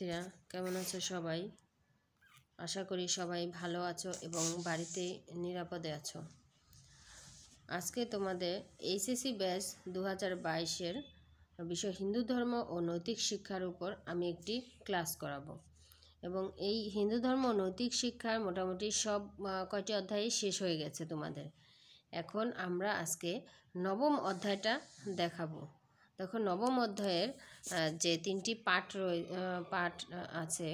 শিক্ষার্থীরা কেমন আছো সবাই আশা করি সবাই ভালো আছো এবং বাড়িতে নিরাপদে আছো আজকে তোমাদের এইচএসি ব্যাচ দু হাজার বাইশের বিষয় হিন্দু ধর্ম ও নৈতিক শিক্ষার উপর আমি একটি ক্লাস করাবো এবং এই হিন্দু ধর্ম নৈতিক শিক্ষার মোটামুটি সব কয়টি অধ্যায় শেষ হয়ে গেছে তোমাদের এখন আমরা আজকে নবম অধ্যায়টা দেখাবো দেখো নবম অধ্যায়ের যে তিনটি পাঠ রয়ে পাঠ আছে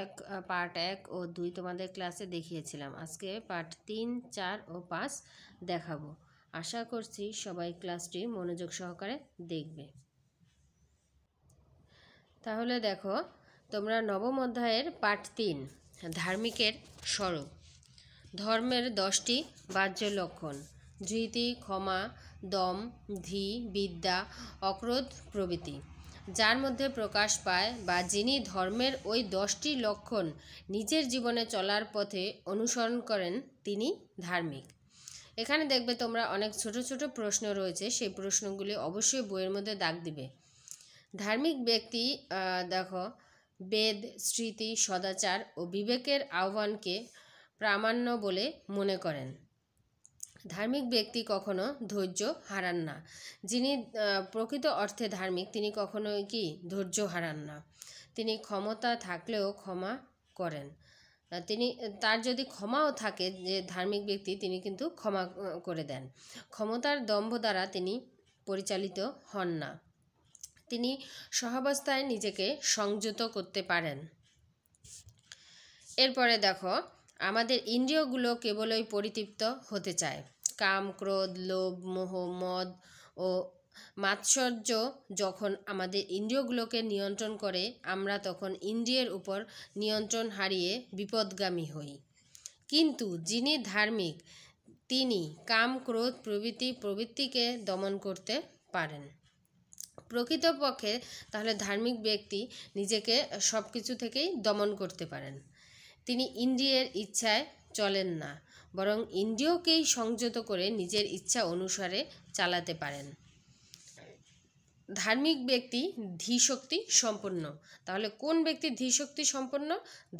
এক পার্ট এক ও দুই তোমাদের ক্লাসে দেখিয়েছিলাম আজকে পার্ট তিন চার ও পাঁচ দেখাবো আশা করছি সবাই ক্লাসটি মনোযোগ সহকারে দেখবে তাহলে দেখো তোমরা নবম অধ্যায়ের পাঠ তিন ধার্মিকের স্বরূপ ধর্মের দশটি বাহ্য লক্ষণ ধৃতি ক্ষমা দম ধি বিদ্যা অক্রোধ প্রভৃতি যার মধ্যে প্রকাশ পায় বা যিনি ধর্মের ওই দশটি লক্ষণ নিজের জীবনে চলার পথে অনুসরণ করেন তিনি ধার্মিক এখানে দেখবে তোমরা অনেক ছোট ছোট প্রশ্ন রয়েছে সেই প্রশ্নগুলি অবশ্যই বইয়ের মধ্যে দাগ দিবে ধার্মিক ব্যক্তি দেখো বেদ স্মৃতি সদাচার ও বিবেকের আহ্বানকে প্রামাণ্য বলে মনে করেন ধার্মিক ব্যক্তি কখনো ধৈর্য হারান না যিনি প্রকৃত অর্থে ধার্মিক তিনি কখনোই কি ধৈর্য হারান না তিনি ক্ষমতা থাকলেও ক্ষমা করেন তিনি তার যদি ক্ষমাও থাকে যে ধার্মিক ব্যক্তি তিনি কিন্তু ক্ষমা করে দেন ক্ষমতার দম্ভ দ্বারা তিনি পরিচালিত হন না তিনি সহাবস্থায় নিজেকে সংযত করতে পারেন এরপরে দেখো আমাদের ইন্দ্রিয়গুলো কেবলই পরিতৃপ্ত হতে চায় কাম ক্রোধ লোভ মোহ মদ ও মাৎসর্য যখন আমাদের ইন্দ্রিয়গুলোকে নিয়ন্ত্রণ করে আমরা তখন ইন্দ্রিয়ের উপর নিয়ন্ত্রণ হারিয়ে বিপদগামী হই কিন্তু যিনি ধার্মিক তিনি কাম ক্রোধ প্রভৃতি প্রবৃত্তিকে দমন করতে পারেন প্রকৃতপক্ষে তাহলে ধার্মিক ব্যক্তি নিজেকে সব কিছু থেকেই দমন করতে পারেন তিনি ইন্দ্রিয়ের ইচ্ছায় চলেন না বরং ইন্দ্রিয়কেই সংযত করে নিজের ইচ্ছা অনুসারে চালাতে পারেন ধার্মিক ব্যক্তি ধীশক্তি সম্পন্ন তাহলে কোন ব্যক্তি ধীশক্তি সম্পন্ন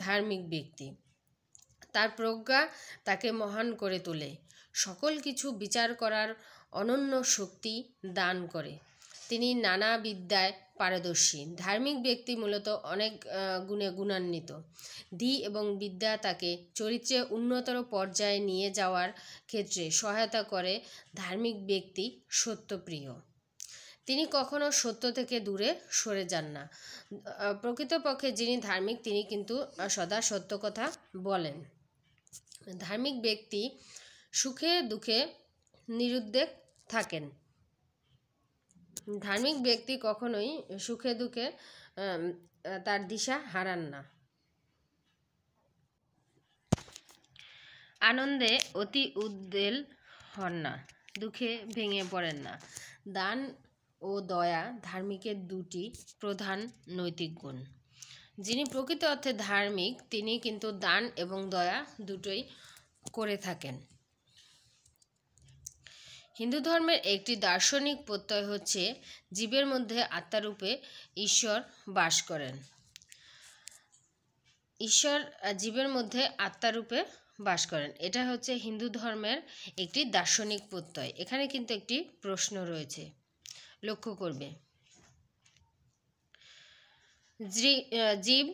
ধার্মিক ব্যক্তি তার প্রজ্ঞা তাকে মহান করে তোলে সকল কিছু বিচার করার অনন্য শক্তি দান করে তিনি নানা বিদ্যায় পারদর্শী ধার্মিক ব্যক্তি মূলত অনেক গুণে গুণান্বিত দি এবং বিদ্যা তাকে চরিত্রে উন্নতর পর্যায়ে নিয়ে যাওয়ার ক্ষেত্রে সহায়তা করে ধার্মিক ব্যক্তি সত্যপ্রিয় তিনি কখনো সত্য থেকে দূরে সরে যান না প্রকৃতপক্ষে যিনি ধার্মিক তিনি কিন্তু সদা সত্য কথা বলেন ধার্মিক ব্যক্তি সুখে দুঃখে নিরুদ্বেগ থাকেন ধার্মিক ব্যক্তি কখনোই সুখে দুঃখে তার দিশা হারান না আনন্দে অতি উদ্বেল হন না দুঃখে ভেঙে পড়েন না দান ও দয়া ধার্মিকের দুটি প্রধান নৈতিক গুণ যিনি প্রকৃত অর্থে ধার্মিক তিনি কিন্তু দান এবং দয়া দুটোই করে থাকেন হিন্দু ধর্মের একটি দার্শনিক প্রত্যয় হচ্ছে জীবের মধ্যে আত্মারূপে ঈশ্বর বাস করেন ঈশ্বর জীবের মধ্যে আত্মারূপে বাস করেন এটা হচ্ছে হিন্দু ধর্মের একটি দার্শনিক প্রত্যয় এখানে কিন্তু একটি প্রশ্ন রয়েছে লক্ষ্য করবে জীব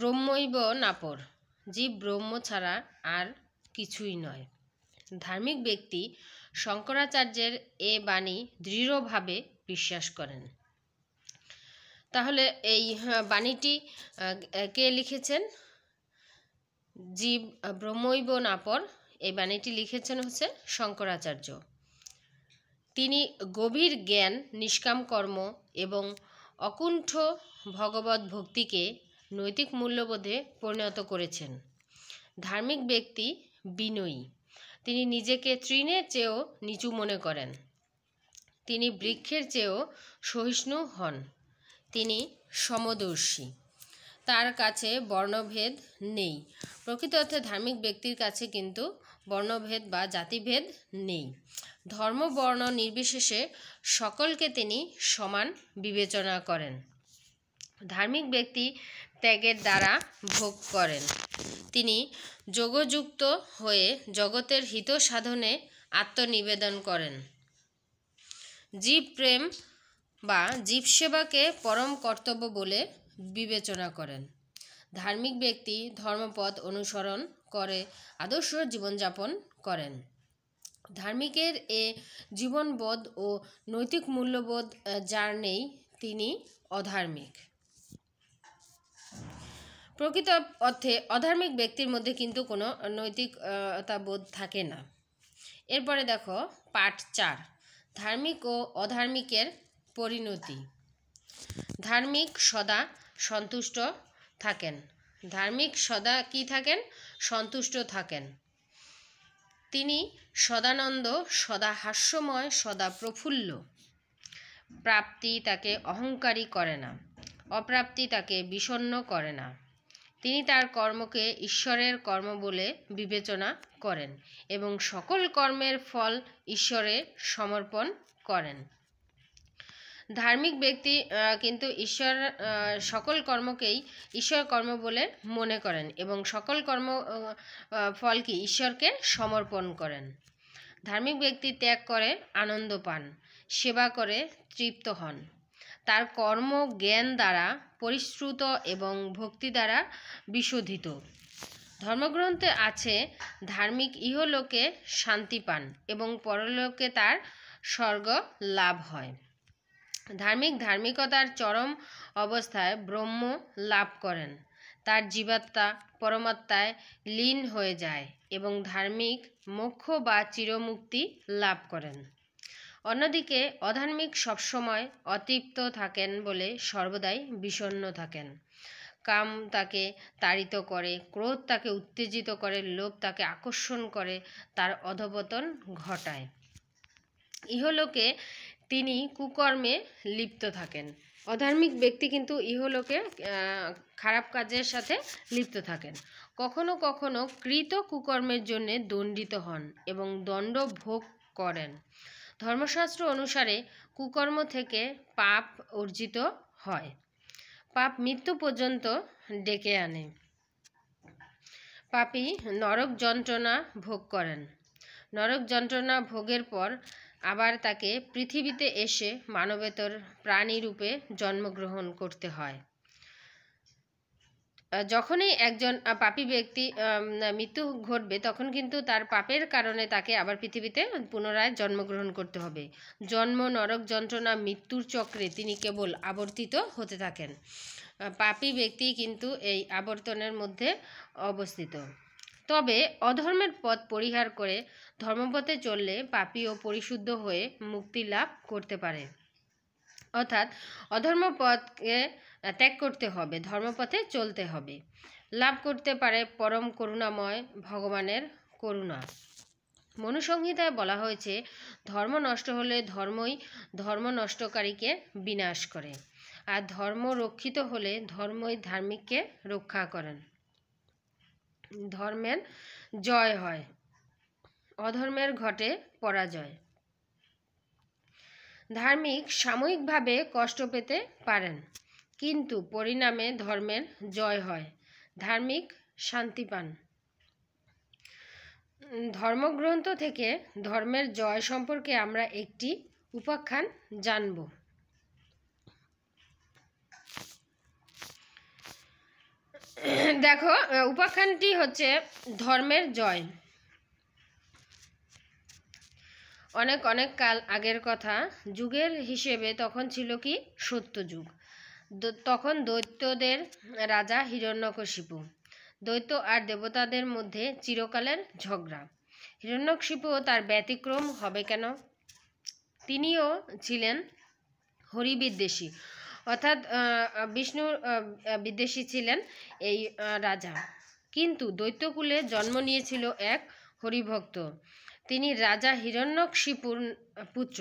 ব্রহ্মইব নাপর জীব ব্রহ্ম ছাড়া আর কিছুই নয় ধার্মিক ব্যক্তি শঙ্করাচার্যের এ বাণী দৃঢ়ভাবে বিশ্বাস করেন তাহলে এই হ্যাঁ, বাণীটি কে লিখেছেন জীব ব্রহ্মৈব নাপর এই বাণীটি লিখেছেন হচ্ছে শঙ্করাচার্য তিনি গভীর জ্ঞান নিষ্কাম কর্ম এবং অকুণ্ঠ ভগবত ভক্তিকে নৈতিক মূল্যবোধে পরিণত করেছেন ধার্মিক ব্যক্তি বিনয়ী তিনি নিজেকে তৃণের চেয়েও নিচু মনে করেন তিনি বৃক্ষের চেয়েও সহিষ্ণু হন তিনি সমদর্শী তার কাছে বর্ণভেদ নেই প্রকৃত অর্থে ধার্মিক ব্যক্তির কাছে কিন্তু বর্ণভেদ বা জাতিভেদ নেই ধর্ম বর্ণ নির্বিশেষে সকলকে তিনি সমান বিবেচনা করেন ধার্মিক ব্যক্তি ত্যাগের দ্বারা ভোগ করেন তিনি যোগযুক্ত হয়ে জগতের হিত সাধনে আত্মনিবেদন করেন জীব প্রেম বা জীবসেবাকে পরম কর্তব্য বলে বিবেচনা করেন ধার্মিক ব্যক্তি ধর্মপথ অনুসরণ করে আদর্শ জীবনযাপন করেন ধার্মিকের এ জীবনবোধ ও নৈতিক মূল্যবোধ যার নেই তিনি অধার্মিক প্রকৃত অর্থে অধার্মিক ব্যক্তির মধ্যে কিন্তু কোনো নৈতিকতা বোধ থাকে না এরপরে দেখো পাঠ চার ধার্মিক ও অধার্মিকের পরিণতি ধার্মিক সদা সন্তুষ্ট থাকেন ধার্মিক সদা কি থাকেন সন্তুষ্ট থাকেন তিনি সদানন্দ সদা হাস্যময় সদা প্রফুল্ল প্রাপ্তি তাকে অহংকারী করে না অপ্রাপ্তি তাকে বিষণ্ন করে না তিনি তার কর্মকে ঈশ্বরের কর্ম বলে বিবেচনা করেন এবং সকল কর্মের ফল ঈশ্বরে সমর্পণ করেন ধার্মিক ব্যক্তি কিন্তু ঈশ্বর সকল কর্মকেই ঈশ্বর কর্ম বলে মনে করেন এবং সকল কর্ম ফল কি ঈশ্বরকে সমর্পণ করেন ধার্মিক ব্যক্তি ত্যাগ করে আনন্দ পান সেবা করে তৃপ্ত হন তার কর্ম জ্ঞান দ্বারা পরিশ্রুত এবং ভক্তি দ্বারা বিশোধিত ধর্মগ্রন্থে আছে ধার্মিক ইহলোকে শান্তি পান এবং পরলোকে তার স্বর্গ লাভ হয় ধার্মিক ধার্মিকতার চরম অবস্থায় ব্রহ্ম লাভ করেন তার জীবাত্মা পরমাত্মায় লীন হয়ে যায় এবং ধার্মিক মোক্ষ বা চিরমুক্তি লাভ করেন অন্যদিকে অধার্মিক সবসময় অতৃপ্ত থাকেন বলে সর্বদাই বিষণ্ন থাকেন কাম তাকে তাড়িত করে ক্রোধ তাকে উত্তেজিত করে লোভ তাকে আকর্ষণ করে তার অধপতন ঘটায় ইহলোকে তিনি কুকর্মে লিপ্ত থাকেন অধার্মিক ব্যক্তি কিন্তু ইহলোকে খারাপ কাজের সাথে লিপ্ত থাকেন কখনো কখনো কৃত কুকর্মের জন্যে দণ্ডিত হন এবং দণ্ড ভোগ করেন ধর্মশাস্ত্র অনুসারে কুকর্ম থেকে পাপ অর্জিত হয় পাপ মৃত্যু পর্যন্ত ডেকে আনে পাপি নরক যন্ত্রণা ভোগ করেন নরক যন্ত্রণা ভোগের পর আবার তাকে পৃথিবীতে এসে মানবেতর প্রাণীরূপে জন্মগ্রহণ করতে হয় যখনই একজন পাপী ব্যক্তি মৃত্যু ঘটবে তখন কিন্তু তার পাপের কারণে তাকে আবার পৃথিবীতে পুনরায় জন্মগ্রহণ করতে হবে জন্ম নরক যন্ত্রণা মৃত্যুর চক্রে তিনি কেবল আবর্তিত হতে থাকেন পাপি ব্যক্তি কিন্তু এই আবর্তনের মধ্যে অবস্থিত তবে অধর্মের পথ পরিহার করে ধর্মপথে চললে পাপি ও পরিশুদ্ধ হয়ে মুক্তি লাভ করতে পারে অর্থাৎ অধর্মপথকে ত্যাগ করতে হবে ধর্মপথে চলতে হবে লাভ করতে পারে পরম করুণাময় ভগবানের করুণা মনুসংহিতায় বলা হয়েছে ধর্ম নষ্ট হলে ধর্মই ধর্ম নষ্টকারীকে বিনাশ করে আর ধর্ম রক্ষিত হলে ধর্মই ধার্মিককে রক্ষা করেন ধর্মের জয় হয় অধর্মের ঘটে পরাজয় ধার্মিক সাময়িকভাবে কষ্ট পেতে পারেন কিন্তু পরিণামে ধর্মের জয় হয় ধার্মিক শান্তি পান ধর্মগ্রন্থ থেকে ধর্মের জয় সম্পর্কে আমরা একটি উপাখ্যান জানব দেখো উপাখ্যানটি হচ্ছে ধর্মের জয় অনেক অনেক কাল আগের কথা যুগের হিসেবে তখন ছিল কি সত্য যুগ তখন দৈত্যদের রাজা হিরণ্যকশিপু দৈত্য আর দেবতাদের মধ্যে চিরকালের ঝগড়া হিরণ্যকশিপু তার ব্যতিক্রম হবে কেন তিনিও ছিলেন হরিবিদ্বেষী অর্থাৎ বিষ্ণুর বিদ্বেষী ছিলেন এই রাজা কিন্তু দৈত্যকুলে জন্ম নিয়েছিল এক হরিভক্ত তিনি রাজা হিরণ্যকশিপুর পুত্র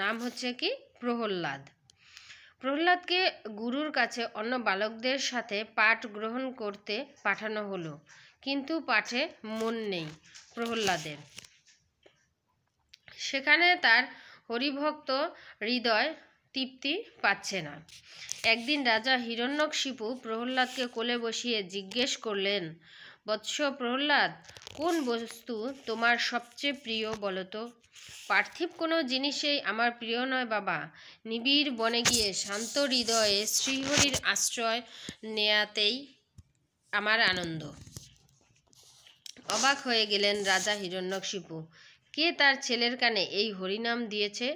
নাম হচ্ছে কি প্রহ্লাদ প্রহ্লাদকে গুরুর কাছে অন্য বালকদের সাথে পাঠ গ্রহণ করতে পাঠানো হলো কিন্তু পাঠে মন নেই প্রহ্লাদের সেখানে তার হরিভক্ত হৃদয় তৃপ্তি পাচ্ছে না একদিন রাজা হিরণ্যকশিপু প্রহ্লাদকে কোলে বসিয়ে জিজ্ঞেস করলেন বৎস প্রহ্লাদ কোন বস্তু তোমার সবচেয়ে প্রিয় বলো তো পার্থিব কোনো জিনিসেই আমার প্রিয় নয় বাবা নিবিড় বনে গিয়ে শান্ত হৃদয়ে শ্রীহরির আশ্রয় নেয়াতেই আমার আনন্দ অবাক হয়ে গেলেন রাজা হিরণ্যকশিপু কে তার ছেলের কানে এই হরিনাম দিয়েছে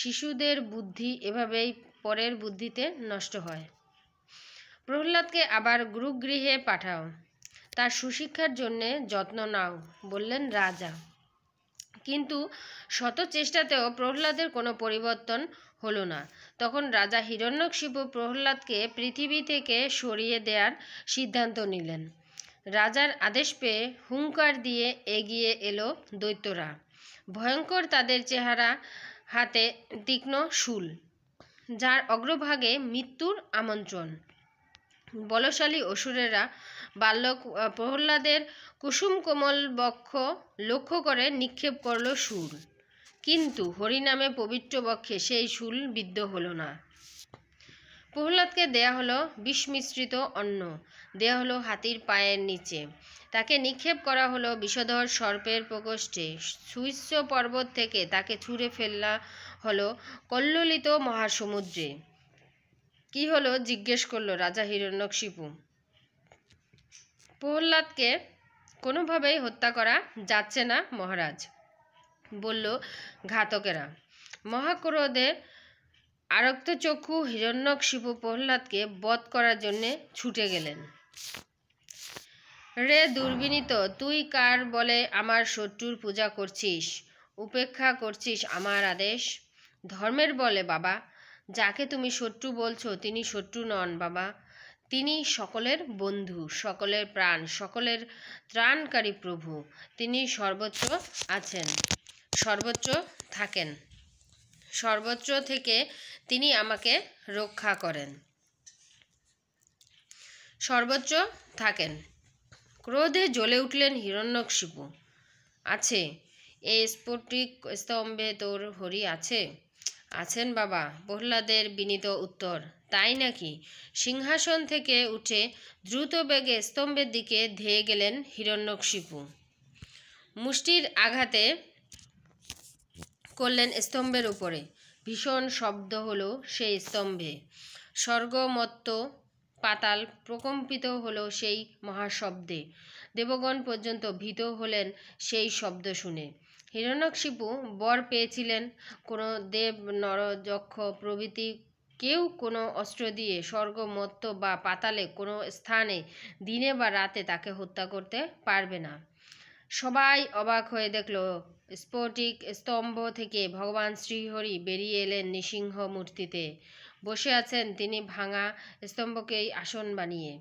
শিশুদের বুদ্ধি এভাবেই পরের বুদ্ধিতে নষ্ট হয় প্রহ্লাদকে আবার গুরুগৃহে পাঠাও তার সুশিক্ষার জন্যে যত্ন নাও বললেন রাজা কিন্তু শত চেষ্টাতেও প্রহ্লাদের কোনো পরিবর্তন হলো না তখন রাজা হিরণ্যকশিপু প্রহ্লাদকে পৃথিবী থেকে সরিয়ে দেওয়ার সিদ্ধান্ত নিলেন রাজার আদেশ পেয়ে হুঙ্কার দিয়ে এগিয়ে এলো দৈত্যরা ভয়ঙ্কর তাদের চেহারা হাতে তীক্ষ্ণ শুল যার অগ্রভাগে মৃত্যুর আমন্ত্রণ বলশালী অসুরেরা বাল্যক প্রহ্লাদের কুসুম কোমল বক্ষ লক্ষ্য করে নিক্ষেপ করল শুল কিন্তু হরিনামে পবিত্র বক্ষে সেই শুল বিদ্ধ হল না প্রহ্লাদকে দেয়া হলো বিষমিশ্রিত অন্ন দেয়া হলো হাতির পায়ের নিচে তাকে নিক্ষেপ করা হলো বিষধর সর্পের প্রকোষ্ঠে সুইস্য পর্বত থেকে তাকে ছুঁড়ে ফেলা হলো কল্লোলিত মহাসমুদ্রে কি হলো জিজ্ঞেস করলো রাজা হিরণ্যকশিপু প্রহ্লাদকে কোনোভাবেই হত্যা করা যাচ্ছে না মহারাজ বলল ঘাতকেরা মহাক্রোধে আরক্তচক্ষু হিরণ্যকশিপু প্রহ্লাদকে বধ করার জন্যে ছুটে গেলেন রে দুর্বিনীত তুই কার বলে আমার শত্রুর পূজা করছিস উপেক্ষা করছিস আমার আদেশ ধর্মের বলে বাবা যাকে তুমি শত্রু বলছো তিনি শত্রু নন বাবা তিনি সকলের বন্ধু সকলের প্রাণ সকলের ত্রাণকারী প্রভু তিনি সর্বোচ্চ আছেন সর্বোচ্চ থাকেন সর্বোচ্চ থেকে তিনি আমাকে রক্ষা করেন সর্বোচ্চ থাকেন ক্রোধে জ্বলে উঠলেন হিরণ্যকশিপু আছে এই স্ফটিক স্তম্ভে তোর হরি আছে আছেন বাবা প্রহ্লাদের বিনীত উত্তর তাই নাকি সিংহাসন থেকে উঠে দ্রুত বেগে স্তম্ভের দিকে ধেয়ে গেলেন হিরণ্যকশিপু মুষ্টির আঘাতে করলেন স্তম্ভের উপরে ভীষণ শব্দ হলো সেই স্তম্ভে স্বর্গমত্ত পাতাল প্রকম্পিত হলো সেই মহাশব্দে দেবগণ পর্যন্ত ভীত হলেন সেই শব্দ শুনে হিরণ্যকশিপু বর পেয়েছিলেন কোনো দেব নর যক্ষ প্রভৃতি কেউ কোনো অস্ত্র দিয়ে স্বর্গ মত্ত বা পাতালে কোনো স্থানে দিনে বা রাতে তাকে হত্যা করতে পারবে না সবাই অবাক হয়ে দেখল স্ফটিক স্তম্ভ থেকে ভগবান শ্রীহরি বেরিয়ে এলেন নৃসিংহ মূর্তিতে বসে আছেন তিনি ভাঙা স্তম্ভকেই আসন বানিয়ে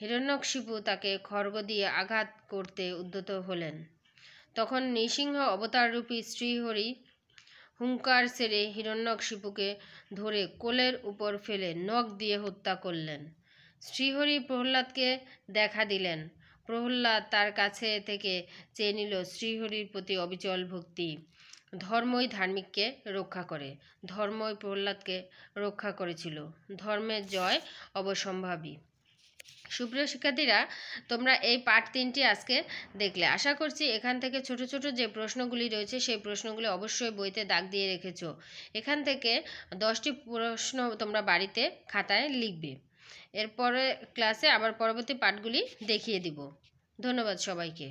হিরণ্যকশিপু তাকে খর্গ দিয়ে আঘাত করতে উদ্যত হলেন তখন নৃসিংহ অবতাররূপী শ্রীহরি হুঙ্কার সেরে হিরণ্যকশিপুকে ধরে কোলের উপর ফেলে নখ দিয়ে হত্যা করলেন শ্রীহরি প্রহ্লাদকে দেখা দিলেন প্রহ্লাদ তার কাছে থেকে চেয়ে নিল শ্রীহরির প্রতি অবিচল ভক্তি ধর্মই ধার্মিককে রক্ষা করে ধর্মই প্রহ্লাদকে রক্ষা করেছিল ধর্মের জয় অবসম্ভাবী সুপ্রিয় শিক্ষার্থীরা তোমরা এই পার্ট তিনটি আজকে দেখলে আশা করছি এখান থেকে ছোট ছোট যে প্রশ্নগুলি রয়েছে সেই প্রশ্নগুলি অবশ্যই বইতে দাগ দিয়ে রেখেছ এখান থেকে দশটি প্রশ্ন তোমরা বাড়িতে খাতায় লিখবে এরপরে ক্লাসে আবার পরবর্তী পাঠগুলি দেখিয়ে দিব ধন্যবাদ সবাইকে